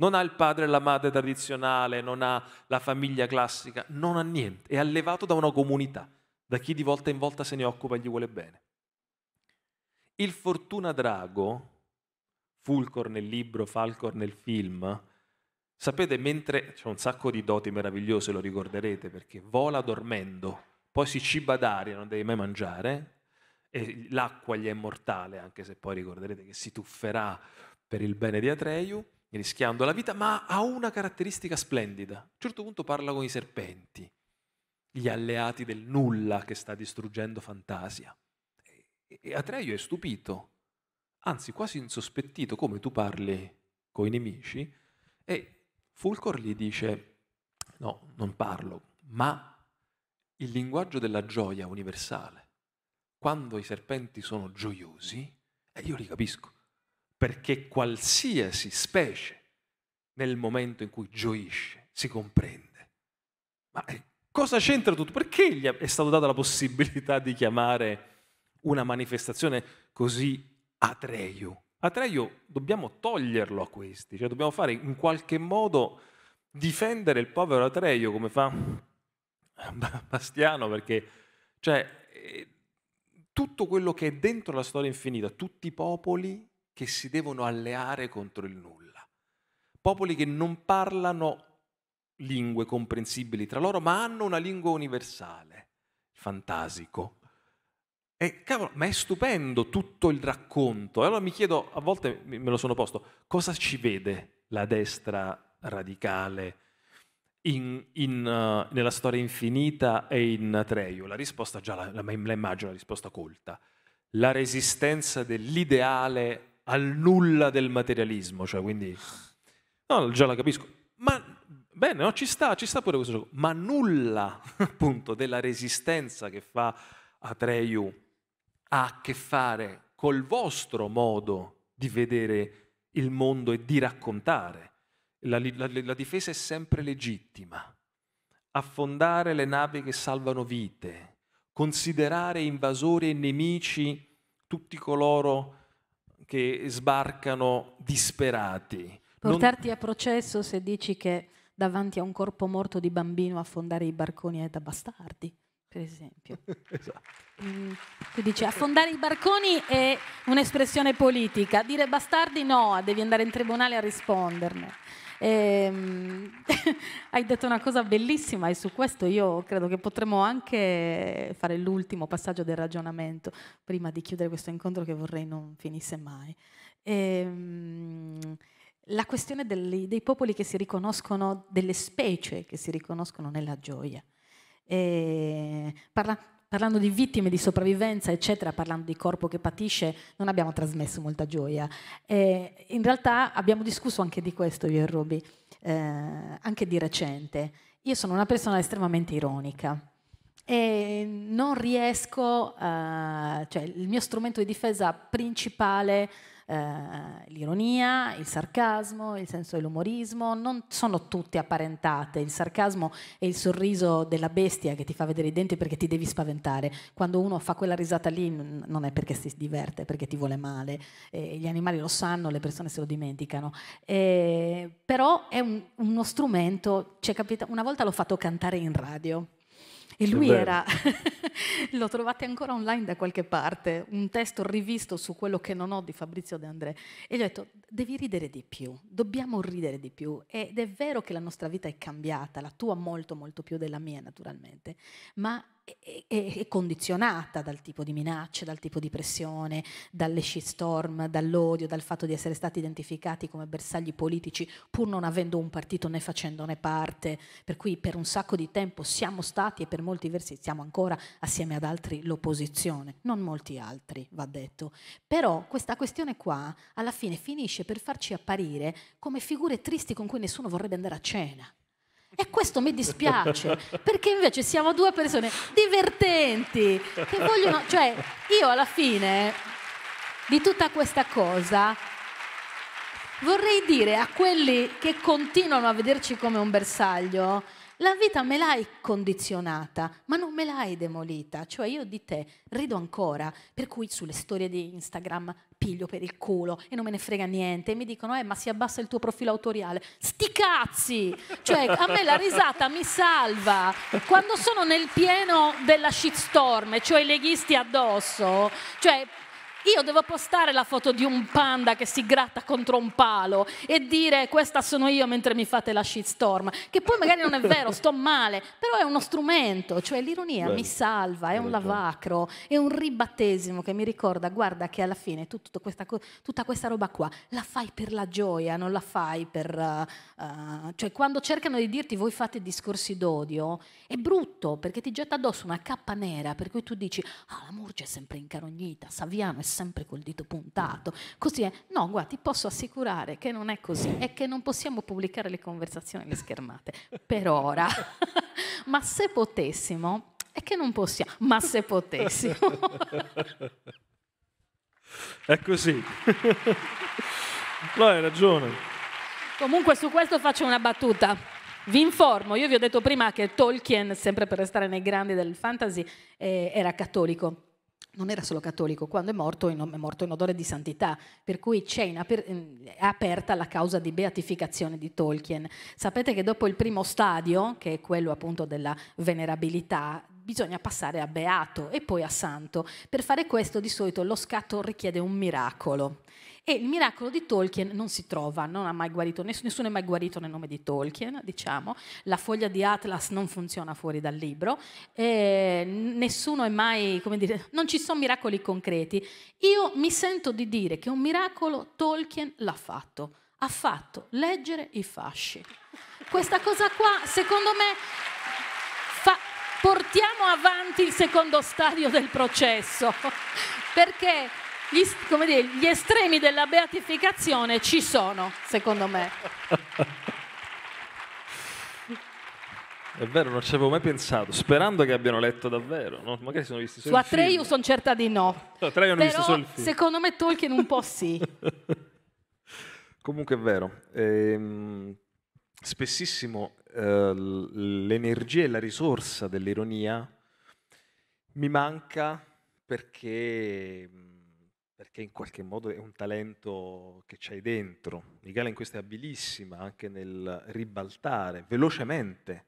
Non ha il padre e la madre tradizionale, non ha la famiglia classica, non ha niente, è allevato da una comunità, da chi di volta in volta se ne occupa e gli vuole bene. Il Fortuna Drago, Fulcor nel libro, Falcor nel film. Sapete, mentre c'è un sacco di doti meravigliose, lo ricorderete, perché vola dormendo, poi si ciba d'aria, non deve mai mangiare, e l'acqua gli è mortale, anche se poi ricorderete che si tufferà per il bene di Atreiu, rischiando la vita, ma ha una caratteristica splendida. A un certo punto parla con i serpenti, gli alleati del nulla che sta distruggendo Fantasia. E Atreiu è stupito, anzi quasi insospettito come tu parli coi nemici, e Fulcor gli dice, no, non parlo, ma il linguaggio della gioia universale. Quando i serpenti sono gioiosi, e eh, io li capisco, perché qualsiasi specie nel momento in cui gioisce si comprende. Ma eh, cosa c'entra tutto? Perché gli è stata data la possibilità di chiamare una manifestazione così Atreio. Atreio dobbiamo toglierlo a questi, cioè dobbiamo fare in qualche modo difendere il povero Atreio come fa Bastiano perché cioè, eh, tutto quello che è dentro la storia infinita, tutti i popoli che si devono alleare contro il nulla, popoli che non parlano lingue comprensibili tra loro ma hanno una lingua universale, fantasico, e cavolo, ma è stupendo tutto il racconto. E allora mi chiedo, a volte me lo sono posto, cosa ci vede la destra radicale in, in, uh, nella storia infinita e in Treio? La risposta già la, la, la immagino, la risposta colta. La resistenza dell'ideale al nulla del materialismo, cioè quindi... No, già la capisco. Ma bene, no, ci sta, ci sta pure questo gioco. Ma nulla appunto della resistenza che fa Atreiu ha a che fare col vostro modo di vedere il mondo e di raccontare. La, la, la difesa è sempre legittima. Affondare le navi che salvano vite, considerare invasori e nemici tutti coloro che sbarcano disperati. Portarti non... a processo se dici che davanti a un corpo morto di bambino affondare i barconi è da bastardi per esempio. esatto. Mm, tu dici affondare i barconi è un'espressione politica, dire bastardi no, devi andare in tribunale a risponderne. E, ehm, hai detto una cosa bellissima e su questo io credo che potremmo anche fare l'ultimo passaggio del ragionamento prima di chiudere questo incontro che vorrei non finisse mai. E, ehm, la questione dei, dei popoli che si riconoscono, delle specie che si riconoscono nella gioia. E parla, parlando di vittime, di sopravvivenza, eccetera, parlando di corpo che patisce, non abbiamo trasmesso molta gioia. E in realtà abbiamo discusso anche di questo io e Roby, eh, anche di recente. Io sono una persona estremamente ironica e non riesco, a, cioè il mio strumento di difesa principale eh, l'ironia, il sarcasmo, il senso dell'umorismo, non sono tutte apparentate, il sarcasmo è il sorriso della bestia che ti fa vedere i denti perché ti devi spaventare, quando uno fa quella risata lì non è perché si diverte, è perché ti vuole male, eh, gli animali lo sanno, le persone se lo dimenticano, eh, però è un, uno strumento, cioè, capita, una volta l'ho fatto cantare in radio e lui era, lo trovate ancora online da qualche parte, un testo rivisto su quello che non ho di Fabrizio De André. E gli ho detto, devi ridere di più, dobbiamo ridere di più. Ed è vero che la nostra vita è cambiata, la tua molto molto più della mia naturalmente, ma è, condizionata dal tipo di minacce, dal tipo di pressione, dalle shitstorm, dall'odio, dal fatto di essere stati identificati come bersagli politici pur non avendo un partito né facendone parte, per cui per un sacco di tempo siamo stati e per molti versi siamo ancora assieme ad altri l'opposizione, non molti altri va detto, però questa questione qua alla fine finisce per farci apparire come figure tristi con cui nessuno vorrebbe andare a cena. E questo mi dispiace, perché invece siamo due persone divertenti, che vogliono, cioè io alla fine di tutta questa cosa vorrei dire a quelli che continuano a vederci come un bersaglio, la vita me l'hai condizionata, ma non me l'hai demolita. Cioè io di te rido ancora, per cui sulle storie di Instagram piglio per il culo e non me ne frega niente. E mi dicono, eh, ma si abbassa il tuo profilo autoriale. Sti cazzi! Cioè, a me la risata mi salva. Quando sono nel pieno della shitstorm, cioè i leghisti addosso, cioè io devo postare la foto di un panda che si gratta contro un palo e dire questa sono io mentre mi fate la shitstorm, che poi magari non è vero, sto male, però è uno strumento, cioè l'ironia Bene. mi salva, è un lavacro, è un ribattesimo che mi ricorda, guarda che alla fine tu, tutta, questa, tutta questa roba qua la fai per la gioia, non la fai per... Uh, uh, cioè quando cercano di dirti voi fate discorsi d'odio, è brutto perché ti getta addosso una cappa nera per cui tu dici, ah la Murgia è sempre incarognita, Saviano è sempre col dito puntato. Così è, no, guarda, ti posso assicurare che non è così e che non possiamo pubblicare le conversazioni le schermate, per ora. Ma se potessimo, è che non possiamo, ma se potessimo. è così. No, hai ragione. Comunque su questo faccio una battuta. Vi informo, io vi ho detto prima che Tolkien, sempre per restare nei grandi del fantasy, eh, era cattolico non era solo cattolico, quando è morto, è morto in odore di santità, per cui aper, è aperta la causa di beatificazione di Tolkien. Sapete che dopo il primo stadio, che è quello appunto della venerabilità, bisogna passare a beato e poi a santo. Per fare questo di solito lo scatto richiede un miracolo. E il miracolo di Tolkien non si trova, non ha mai guarito, nessuno è mai guarito nel nome di Tolkien, diciamo, la foglia di Atlas non funziona fuori dal libro, eh, nessuno è mai, come dire, non ci sono miracoli concreti. Io mi sento di dire che un miracolo Tolkien l'ha fatto, ha fatto leggere i fasci. Questa cosa qua, secondo me, portiamo avanti il secondo stadio del processo, perché gli, dire, gli estremi della beatificazione ci sono, secondo me. È vero, non ci avevo mai pensato, sperando che abbiano letto davvero. No? Magari sono visti solo Su Atreyu sono certa di no. no Atreyu hanno visto solo Secondo me Tolkien un po' sì. Comunque è vero. Ehm, spessissimo eh, l'energia e la risorsa dell'ironia mi manca perché, perché, in qualche modo è un talento che c'hai dentro. Michela in questo è abilissima anche nel ribaltare velocemente,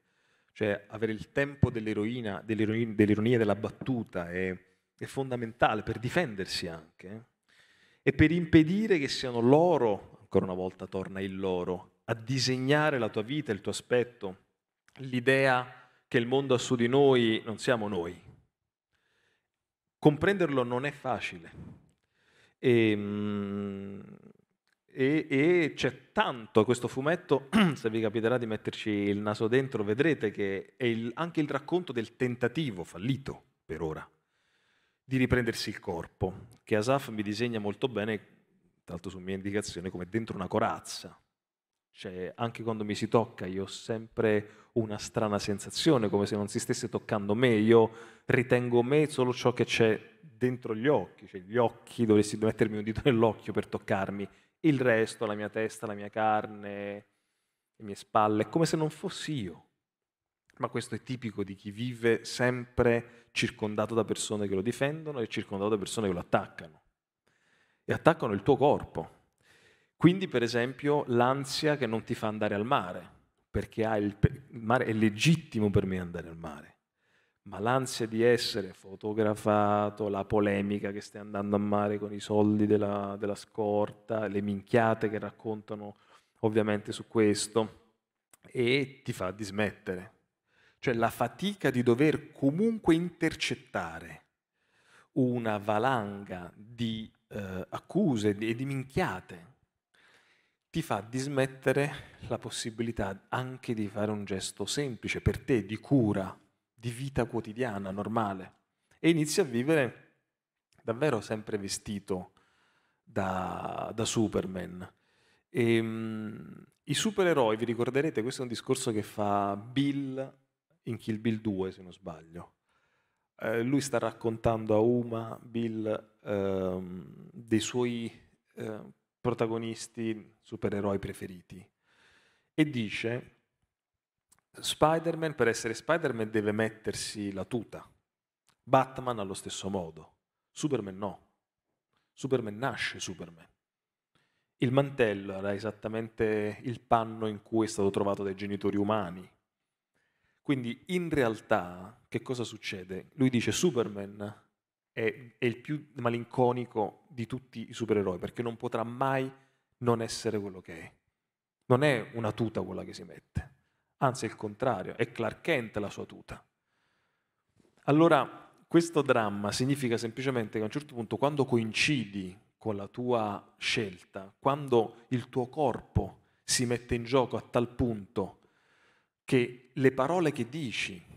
cioè avere il tempo dell'eroina, dell'ironia, dell'ironia della battuta è, è fondamentale per difendersi anche eh, e per impedire che siano loro, ancora una volta torna il loro, a disegnare la tua vita, il tuo aspetto, l'idea che il mondo ha su di noi non siamo noi. Comprenderlo non è facile e, ehm, e, e c'è tanto a questo fumetto, se vi capiterà di metterci il naso dentro vedrete che è il, anche il racconto del tentativo fallito per ora di riprendersi il corpo, che Asaf mi disegna molto bene, tra l'altro su mia indicazione, come dentro una corazza, cioè, anche quando mi si tocca, io ho sempre una strana sensazione, come se non si stesse toccando me. Io ritengo me solo ciò che c'è dentro gli occhi, cioè gli occhi dovresti mettermi un dito nell'occhio per toccarmi, il resto, la mia testa, la mia carne, le mie spalle, è come se non fossi io. Ma questo è tipico di chi vive sempre circondato da persone che lo difendono e circondato da persone che lo attaccano. E attaccano il tuo corpo quindi, per esempio, l'ansia che non ti fa andare al mare, perché il, il mare è legittimo per me andare al mare, ma l'ansia di essere fotografato, la polemica che stai andando a mare con i soldi della, della scorta, le minchiate che raccontano ovviamente su questo, e ti fa dismettere. Cioè la fatica di dover comunque intercettare una valanga di eh, accuse e di minchiate ti fa dismettere la possibilità anche di fare un gesto semplice per te, di cura, di vita quotidiana, normale, e inizi a vivere davvero sempre vestito da, da Superman. E, um, I supereroi, vi ricorderete, questo è un discorso che fa Bill in Kill Bill 2, se non sbaglio. Eh, lui sta raccontando a Uma, Bill, ehm, dei suoi eh, protagonisti, supereroi preferiti. E dice, Spider-Man per essere Spider-Man deve mettersi la tuta, Batman allo stesso modo, Superman no, Superman nasce Superman. Il mantello era esattamente il panno in cui è stato trovato dai genitori umani. Quindi in realtà che cosa succede? Lui dice Superman è, è il più malinconico di tutti i supereroi, perché non potrà mai non essere quello che è. Non è una tuta quella che si mette, anzi è il contrario, è Clark Kent la sua tuta. Allora, questo dramma significa semplicemente che a un certo punto, quando coincidi con la tua scelta, quando il tuo corpo si mette in gioco a tal punto che le parole che dici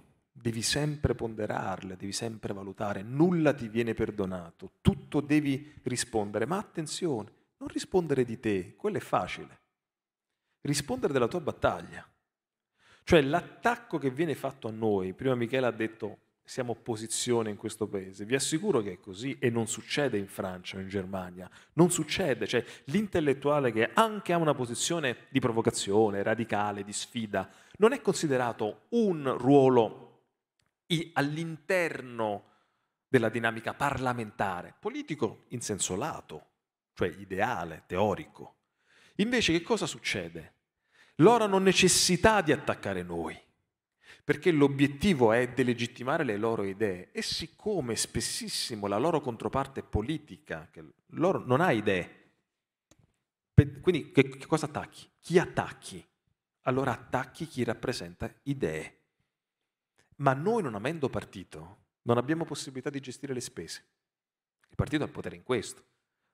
devi sempre ponderarle, devi sempre valutare, nulla ti viene perdonato, tutto devi rispondere, ma attenzione, non rispondere di te, quello è facile, rispondere della tua battaglia. Cioè l'attacco che viene fatto a noi, prima Michele ha detto siamo opposizione in questo paese, vi assicuro che è così e non succede in Francia o in Germania, non succede, cioè l'intellettuale che anche ha una posizione di provocazione, radicale, di sfida, non è considerato un ruolo all'interno della dinamica parlamentare, politico in senso lato, cioè ideale, teorico. Invece che cosa succede? Loro hanno necessità di attaccare noi, perché l'obiettivo è delegittimare le loro idee e siccome spessissimo la loro controparte politica, che loro non ha idee, quindi che, che cosa attacchi? Chi attacchi? Allora attacchi chi rappresenta idee. Ma noi non avendo partito non abbiamo possibilità di gestire le spese. Il partito ha il potere in questo.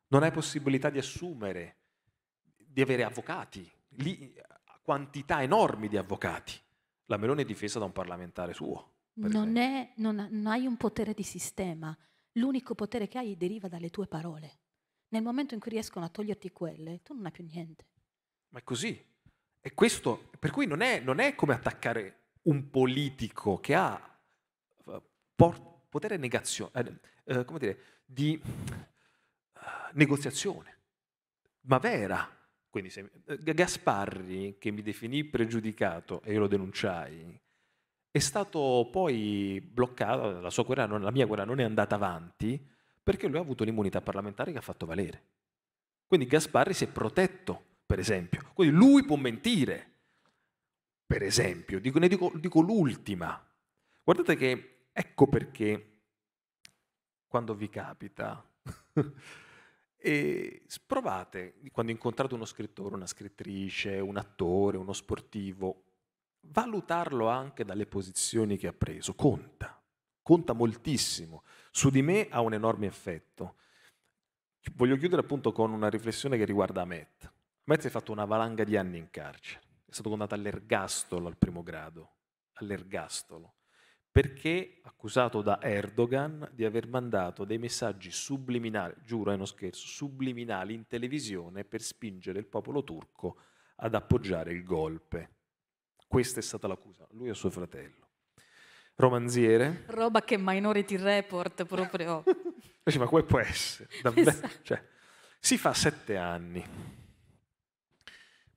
Non hai possibilità di assumere, di avere avvocati, lì, quantità enormi di avvocati. La Meloni è difesa da un parlamentare suo. Non, è, non, non hai un potere di sistema. L'unico potere che hai deriva dalle tue parole. Nel momento in cui riescono a toglierti quelle, tu non hai più niente. Ma è così. E questo, per cui non è, non è come attaccare un politico che ha eh, por- potere negazio- eh, eh, come dire, di eh, negoziazione, ma vera. Quindi se, eh, Gasparri, che mi definì pregiudicato e io lo denunciai, è stato poi bloccato, la, guerra, la mia guerra non è andata avanti perché lui ha avuto l'immunità parlamentare che ha fatto valere. Quindi Gasparri si è protetto, per esempio. Quindi lui può mentire, per esempio, dico, ne dico, dico l'ultima. Guardate che ecco perché quando vi capita e provate, quando incontrate uno scrittore, una scrittrice, un attore, uno sportivo, valutarlo anche dalle posizioni che ha preso, conta, conta moltissimo. Su di me ha un enorme effetto. Voglio chiudere appunto con una riflessione che riguarda Met. Met si è fatto una valanga di anni in carcere è stato condannato all'ergastolo al primo grado, all'ergastolo, perché accusato da Erdogan di aver mandato dei messaggi subliminali, giuro è eh, uno scherzo, subliminali in televisione per spingere il popolo turco ad appoggiare il golpe. Questa è stata l'accusa, lui e suo fratello. Romanziere. Roba che Minority Report proprio. ma come può essere? Davvero? Esatto. Cioè, si fa sette anni.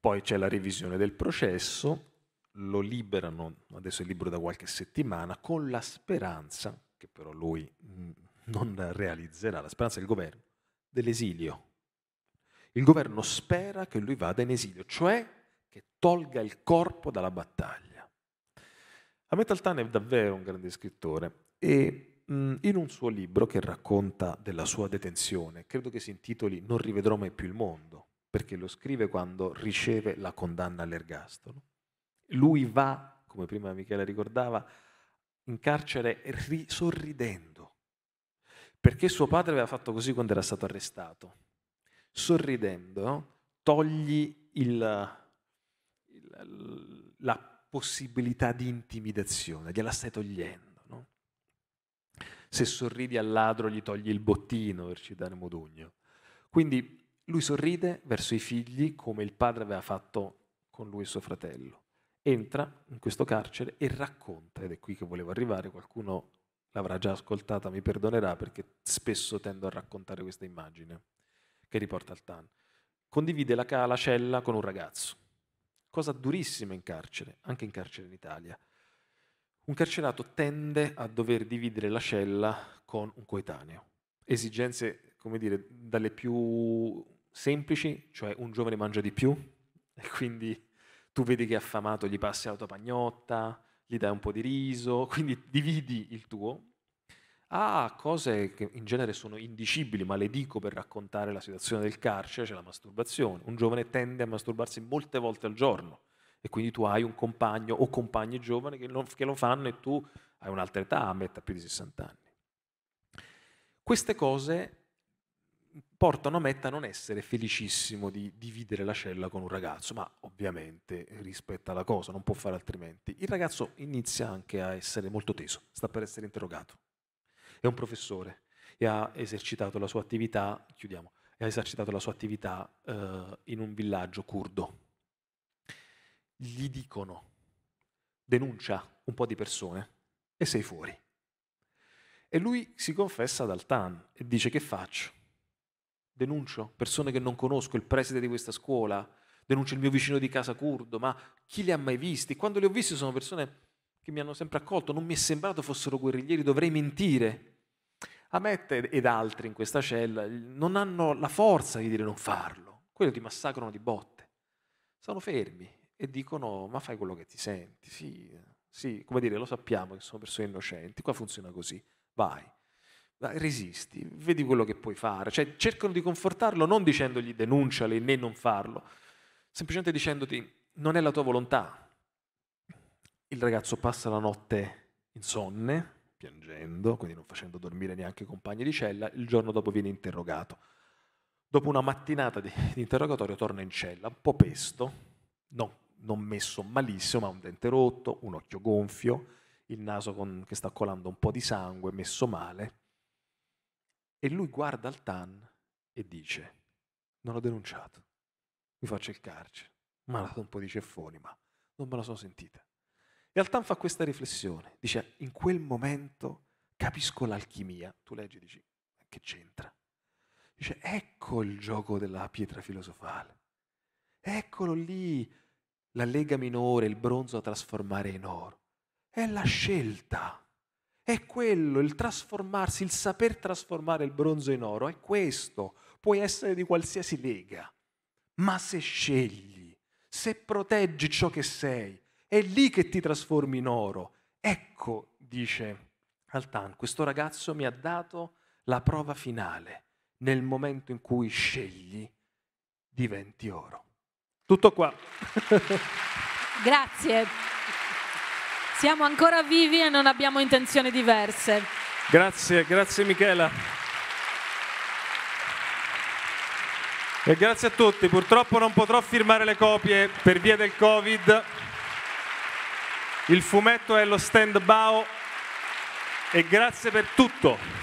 Poi c'è la revisione del processo, lo liberano, adesso è libero da qualche settimana, con la speranza, che però lui mm, non realizzerà, la speranza del governo, dell'esilio. Il governo spera che lui vada in esilio, cioè che tolga il corpo dalla battaglia. Ahmet Altan è davvero un grande scrittore e mm, in un suo libro che racconta della sua detenzione, credo che si intitoli Non rivedrò mai più il mondo, perché lo scrive quando riceve la condanna all'ergastolo. Lui va, come prima Michela ricordava, in carcere sorridendo, perché suo padre aveva fatto così quando era stato arrestato. Sorridendo togli il, il, la possibilità di intimidazione, gliela stai togliendo. No? Se sorridi al ladro gli togli il bottino per citare Modugno. Quindi lui sorride verso i figli come il padre aveva fatto con lui e suo fratello. Entra in questo carcere e racconta, ed è qui che volevo arrivare, qualcuno l'avrà già ascoltata, mi perdonerà perché spesso tendo a raccontare questa immagine che riporta al TAN. Condivide la, ca- la cella con un ragazzo, cosa durissima in carcere, anche in carcere in Italia. Un carcerato tende a dover dividere la cella con un coetaneo. Esigenze, come dire, dalle più semplici, cioè un giovane mangia di più e quindi tu vedi che è affamato, gli passi la tua pagnotta, gli dai un po' di riso, quindi dividi il tuo, a cose che in genere sono indicibili, ma le dico per raccontare la situazione del carcere, c'è cioè la masturbazione. Un giovane tende a masturbarsi molte volte al giorno e quindi tu hai un compagno o compagni giovani che, che, lo fanno e tu hai un'altra età, a metà più di 60 anni. Queste cose portano a Metta a non essere felicissimo di dividere la cella con un ragazzo, ma ovviamente rispetta la cosa, non può fare altrimenti. Il ragazzo inizia anche a essere molto teso, sta per essere interrogato. È un professore e ha esercitato la sua attività, chiudiamo, ha esercitato la sua attività eh, in un villaggio curdo. Gli dicono, denuncia un po' di persone e sei fuori. E lui si confessa ad Altan e dice che faccio? denuncio persone che non conosco, il preside di questa scuola, denuncio il mio vicino di casa curdo, ma chi li ha mai visti? Quando li ho visti sono persone che mi hanno sempre accolto, non mi è sembrato fossero guerriglieri, dovrei mentire. Ahmet ed altri in questa cella non hanno la forza di dire non farlo, quello ti massacrano di botte, sono fermi e dicono ma fai quello che ti senti, sì, sì, come dire, lo sappiamo che sono persone innocenti, qua funziona così, vai resisti, vedi quello che puoi fare. Cioè, cercano di confortarlo non dicendogli denunciali né non farlo, semplicemente dicendoti non è la tua volontà. Il ragazzo passa la notte insonne, piangendo, quindi non facendo dormire neanche i compagni di cella, il giorno dopo viene interrogato. Dopo una mattinata di, di interrogatorio torna in cella, un po' pesto, no, non messo malissimo, ma un dente rotto, un occhio gonfio, il naso con, che sta colando un po' di sangue, messo male e lui guarda il TAN e dice, non ho denunciato, mi faccio il carcere, ma la un po' di ceffoni, ma non me la sono sentita. E Altan fa questa riflessione, dice, in quel momento capisco l'alchimia, tu leggi e dici, che c'entra? Dice, ecco il gioco della pietra filosofale, eccolo lì, la lega minore, il bronzo a trasformare in oro, è la scelta è quello, il trasformarsi, il saper trasformare il bronzo in oro, è questo. Puoi essere di qualsiasi lega, ma se scegli, se proteggi ciò che sei, è lì che ti trasformi in oro. Ecco, dice Altan, questo ragazzo mi ha dato la prova finale. Nel momento in cui scegli, diventi oro. Tutto qua. Grazie. Siamo ancora vivi e non abbiamo intenzioni diverse. Grazie, grazie Michela. E grazie a tutti. Purtroppo non potrò firmare le copie per via del Covid. Il fumetto è lo stand bow e grazie per tutto.